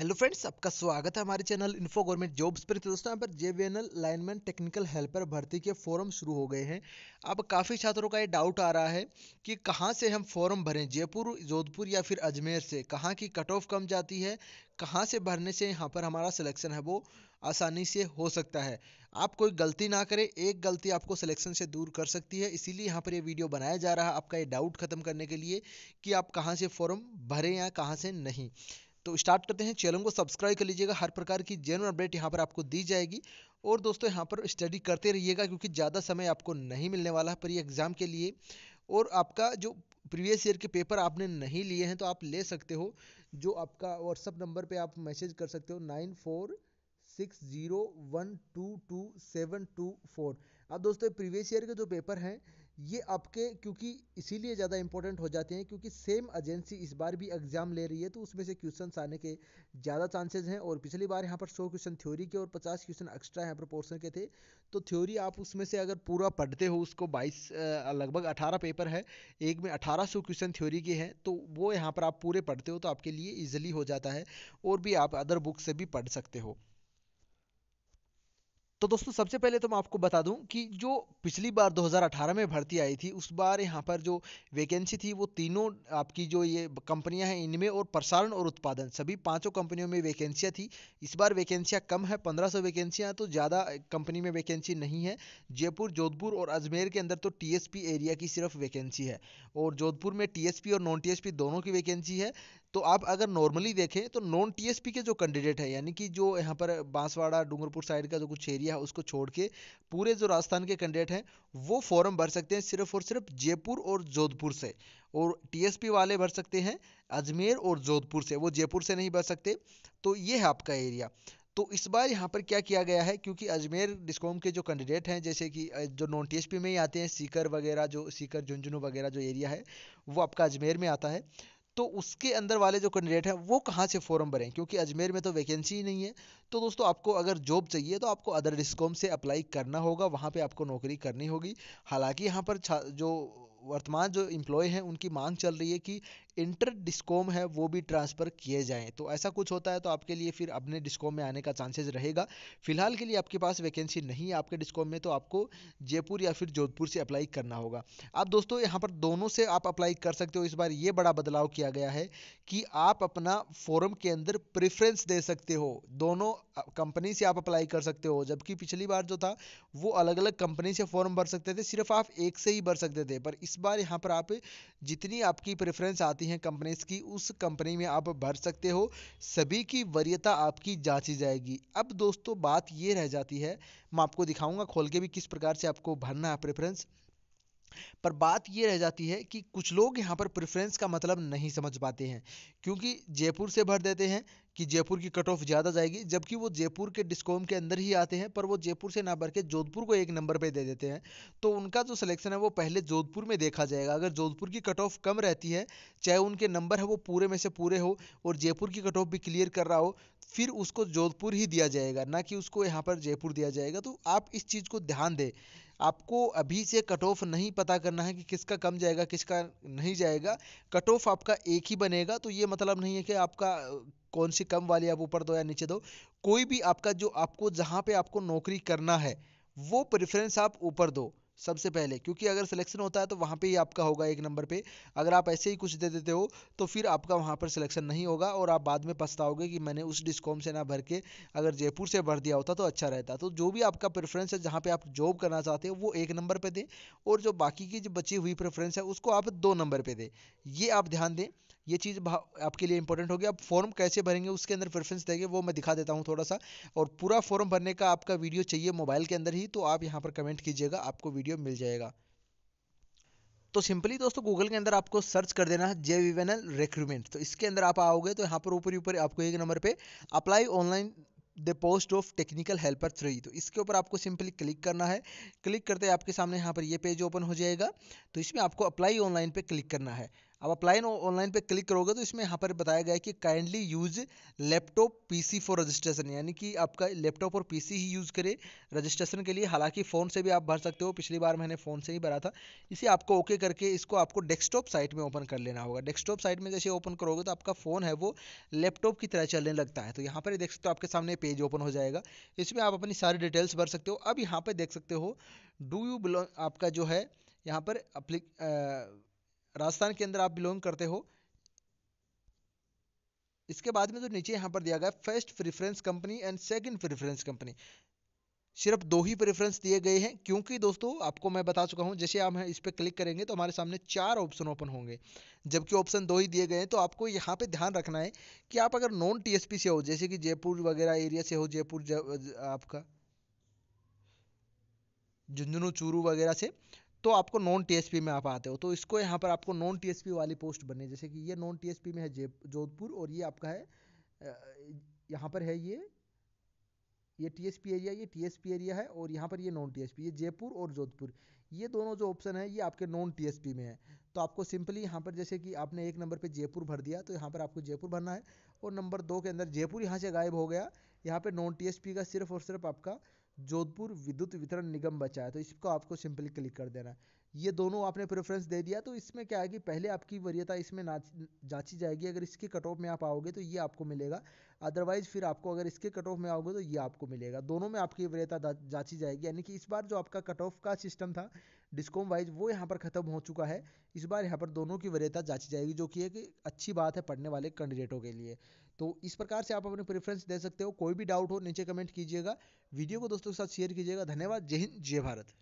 hello friends आपका स्वागत है हमारे चैनल इन्फो गवर्नमेंट जॉब्स पर तो दोस्तों यहाँ पर J V N L lineman technical helper भर्ती के फॉर्म शुरू हो गए हैं अब काफ़ी छात्रों का ये डाउट आ रहा है कि कहाँ से हम फॉर्म भरें जयपुर जोधपुर या फिर अजमेर से कहाँ की कट ऑफ कम जाती है कहाँ से भरने से यहाँ पर हमारा सिलेक्शन है वो आसानी से हो सकता है आप कोई गलती ना करें एक गलती आपको सिलेक्शन से दूर कर सकती है इसीलिए यहाँ पर ये वीडियो बनाया जा रहा है आपका ये डाउट खत्म करने के लिए कि आप कहाँ से फॉर्म भरें या कहाँ से नहीं तो स्टार्ट करते हैं चैनल को सब्सक्राइब कर लीजिएगा हर प्रकार की जेनुअन अपडेट यहाँ पर आपको दी जाएगी और दोस्तों यहाँ पर स्टडी करते रहिएगा क्योंकि ज़्यादा समय आपको नहीं मिलने वाला है पर एग्ज़ाम के लिए और आपका जो प्रीवियस ईयर के पेपर आपने नहीं लिए हैं तो आप ले सकते हो जो आपका व्हाट्सअप नंबर पे आप मैसेज कर सकते हो nine four six zero one two two seven two four अब दोस्तों प्रीवियस ईयर के जो पेपर हैं ये आपके क्योंकि इसीलिए ज़्यादा इंपॉर्टेंट हो जाते हैं क्योंकि सेम एजेंसी इस बार भी एग्जाम ले रही है तो उसमें से क्वेश्चन आने के ज़्यादा चांसेज हैं और पिछली बार यहाँ पर सौ क्वेश्चन थ्योरी के और पचास क्वेश्चन एक्स्ट्रा यहाँ पर पोर्सन के थे तो थ्योरी आप उसमें से अगर पूरा पढ़ते हो उसको बाईस लगभग अठारह पेपर है एक में अठारह सौ क्वेश्चन थ्योरी के हैं तो वो यहाँ पर आप पूरे पढ़ते हो तो आपके लिए ईजिली हो जाता है और भी आप अदर बुक से भी पढ़ सकते हो तो दोस्तों सबसे पहले तो मैं आपको बता दूं कि जो पिछली बार 2018 में भर्ती आई थी उस बार यहाँ पर जो वैकेंसी थी वो तीनों आपकी जो ये कंपनियां हैं इनमें और प्रसारण और उत्पादन सभी पांचों कंपनियों में वैकेंसियाँ थी इस बार वैकेंसियाँ कम है 1500 वैकेंसियाँ तो ज़्यादा कंपनी में वैकेंसी नहीं है जयपुर जोधपुर और अजमेर के अंदर तो टी एरिया की सिर्फ वैकेंसी है और जोधपुर में टी और नॉन टी दोनों की वैकेंसी है तो आप अगर नॉर्मली देखें तो नॉन टीएसपी के जो कैंडिडेट है यानी कि जो यहाँ पर बांसवाड़ा डूंगरपुर साइड का जो कुछ एरिया है उसको छोड़ के पूरे जो राजस्थान के कैंडिडेट हैं वो फॉर्म भर सकते हैं सिर्फ और सिर्फ जयपुर और जोधपुर से और टीएसपी वाले भर सकते हैं अजमेर और जोधपुर से वो जयपुर से नहीं भर सकते तो ये है आपका एरिया तो इस बार यहाँ पर क्या किया गया है क्योंकि अजमेर डिस्कॉम के जो कैंडिडेट हैं जैसे कि जो नॉन टीएसपी में ही आते हैं सीकर वगैरह जो सीकर झुंझुनू वगैरह जो एरिया है वो आपका अजमेर में आता है तो उसके अंदर वाले जो कैंडिडेट हैं वो कहाँ से फॉर्म भरें क्योंकि अजमेर में तो वैकेंसी ही नहीं है तो दोस्तों आपको अगर जॉब चाहिए तो आपको अदर डिस्कॉम से अप्लाई करना होगा वहाँ पे आपको नौकरी करनी होगी हालांकि यहाँ पर जो वर्तमान जो इम्प्लॉय हैं उनकी मांग चल रही है कि इंटर डिस्कॉम है वो भी ट्रांसफ़र किए जाएँ तो ऐसा कुछ होता है तो आपके लिए फिर अपने डिस्कॉम में आने का चांसेस रहेगा फिलहाल के लिए आपके पास वैकेंसी नहीं है आपके डिस्कॉम में तो आपको जयपुर या फिर जोधपुर से अप्लाई करना होगा अब दोस्तों यहाँ पर दोनों से आप अप्लाई कर सकते हो इस बार ये बड़ा बदलाव किया गया है कि आप अपना फॉरम के अंदर प्रेफरेंस दे सकते हो दोनों कंपनी से आप अप्लाई कर सकते हो जबकि पिछली बार जो था वो अलग अलग कंपनी से फॉर्म भर सकते थे सिर्फ आप एक से ही भर सकते थे पर इस बार यहाँ पर आप जितनी आपकी प्रेफरेंस आती आती हैं कंपनीज की उस कंपनी में आप भर सकते हो सभी की वरीयता आपकी जांची जाएगी अब दोस्तों बात ये रह जाती है मैं आपको दिखाऊंगा खोल के भी किस प्रकार से आपको भरना है प्रेफरेंस पर बात ये रह जाती है कि कुछ लोग यहाँ पर प्रेफरेंस का मतलब नहीं समझ पाते हैं क्योंकि जयपुर से भर देते हैं कि जयपुर की कट ऑफ ज़्यादा जाएगी जबकि वो जयपुर के डिस्कॉम के अंदर ही आते हैं पर वो जयपुर से ना बढ़ के जोधपुर को एक नंबर पे दे देते हैं तो उनका जो सिलेक्शन है वो पहले जोधपुर में देखा जाएगा अगर जोधपुर की कट ऑफ कम रहती है चाहे उनके नंबर है वो पूरे में से पूरे हो और जयपुर की कट ऑफ भी क्लियर कर रहा हो फिर उसको जोधपुर ही दिया जाएगा ना कि उसको यहाँ पर जयपुर दिया जाएगा तो आप इस चीज़ को ध्यान दें आपको अभी से कट ऑफ नहीं पता करना है कि किसका कम जाएगा किसका नहीं जाएगा कट ऑफ आपका एक ही बनेगा तो ये मतलब नहीं है कि आपका कौन सी कम वाली आप ऊपर दो या नीचे दो कोई भी आपका जो आपको जहाँ पे आपको नौकरी करना है वो प्रेफरेंस आप ऊपर दो सबसे पहले क्योंकि अगर सिलेक्शन होता है तो वहाँ पे ही आपका होगा एक नंबर पे अगर आप ऐसे ही कुछ दे देते हो तो फिर आपका वहाँ पर सिलेक्शन नहीं होगा और आप बाद में पछताओगे कि मैंने उस डिस्कॉम से ना भर के अगर जयपुर से भर दिया होता तो अच्छा रहता तो जो भी आपका प्रेफरेंस है जहाँ पे आप जॉब करना चाहते हो वो एक नंबर पर दें और जो बाकी की जो बची हुई प्रेफरेंस है उसको आप दो नंबर पर दें ये आप ध्यान दें ये चीज़ आपके लिए इंपॉर्टेंट होगी आप फॉर्म कैसे भरेंगे उसके अंदर प्रेफरेंस देंगे वो मैं दिखा देता हूँ थोड़ा सा और पूरा फॉर्म भरने का आपका वीडियो चाहिए मोबाइल के अंदर ही तो आप यहाँ पर कमेंट कीजिएगा आपको वीडियो मिल जाएगा तो सिंपली दोस्तों गूगल के अंदर आपको सर्च कर देना है जे वी रिक्रूटमेंट तो इसके अंदर आप आओगे तो यहाँ पर ऊपर ऊपर आपको एक नंबर पे apply online the post of technical helper three तो इसके ऊपर आपको सिंपली क्लिक करना है क्लिक करते आपके सामने यहाँ पर ये पेज ओपन हो जाएगा तो इसमें आपको अप्लाई ऑनलाइन पे क्लिक करना है अब अप्लाई ऑनलाइन पे क्लिक करोगे तो इसमें यहाँ पर बताया गया है कि kindly use laptop PC for registration यानी कि आपका लैपटॉप और पीसी ही यूज़ करे रजिस्ट्रेशन के लिए हालांकि फ़ोन से भी आप भर सकते हो पिछली बार मैंने फ़ोन से ही भरा था इसे आपको ओके करके इसको आपको डेस्कटॉप साइट में ओपन कर लेना होगा डेस्कटॉप साइट में जैसे ओपन करोगे तो आपका फ़ोन है वो लैपटॉप की तरह चलने लगता है तो यहाँ पर देख सकते हो आपके सामने पेज ओपन हो जाएगा इसमें आप अपनी सारी डिटेल्स भर सकते हो अब यहाँ पर देख सकते हो डू यू बिलोंग आपका जो है यहाँ पर राजस्थान के अंदर आप बिलोंग करते हो इसके बाद में जो तो नीचे यहाँ पर दिया गया first preference company and second preference company सिर्फ दो ही प्रेफरेंस दिए गए हैं क्योंकि दोस्तों आपको मैं बता चुका हूं जैसे आप इस पर क्लिक करेंगे तो हमारे सामने चार ऑप्शन ओपन होंगे जबकि ऑप्शन दो ही दिए गए हैं तो आपको यहाँ पे ध्यान रखना है कि आप अगर नॉन टीएसपी से हो जैसे कि जयपुर वगैरह एरिया से हो जयपुर आपका झुंझुनू चूरू वगैरह से तो आपको नॉन टीएसपी में आप आते हो तो इसको यहाँ पर आपको नॉन टीएसपी वाली पोस्ट बनी जैसे कि ये नॉन टीएसपी में है जोधपुर और ये आपका है यहाँ पर है ये ये टीएसपी एरिया ये टीएसपी एरिया है और यहाँ पर ये नॉन टीएसपी ये जयपुर और जोधपुर ये दोनों जो ऑप्शन है ये आपके नॉन टीएसपी में है तो आपको सिंपली यहाँ पर जैसे कि आपने एक नंबर पे जयपुर भर दिया तो यहाँ पर आपको जयपुर भरना है और नंबर दो के अंदर जयपुर यहाँ से गायब हो गया यहाँ पर नॉन पी का सिर्फ और सिर्फ आपका जोधपुर विद्युत वितरण निगम बचा है तो इसको आपको सिंपली क्लिक कर देना है ये दोनों आपने प्रेफरेंस दे दिया तो इसमें क्या है कि पहले आपकी वरीयता इसमें जांची जाएगी अगर इसके कट ऑफ में आप आओगे तो ये आपको मिलेगा अदरवाइज फिर आपको अगर इसके कट ऑफ में आओगे तो ये आपको मिलेगा दोनों में आपकी वरीयता जांची जाएगी यानी कि इस बार जो आपका कट ऑफ का सिस्टम था डिस्कॉम वाइज वो यहाँ पर ख़त्म हो चुका है इस बार यहाँ पर दोनों की वरीयता जांची जाएगी जो कि एक अच्छी बात है पढ़ने वाले कैंडिडेटों के लिए तो इस प्रकार से आप अपने प्रेफरेंस दे सकते हो कोई भी डाउट हो नीचे कमेंट कीजिएगा वीडियो को दोस्तों के साथ शेयर कीजिएगा धन्यवाद जय हिंद जय भारत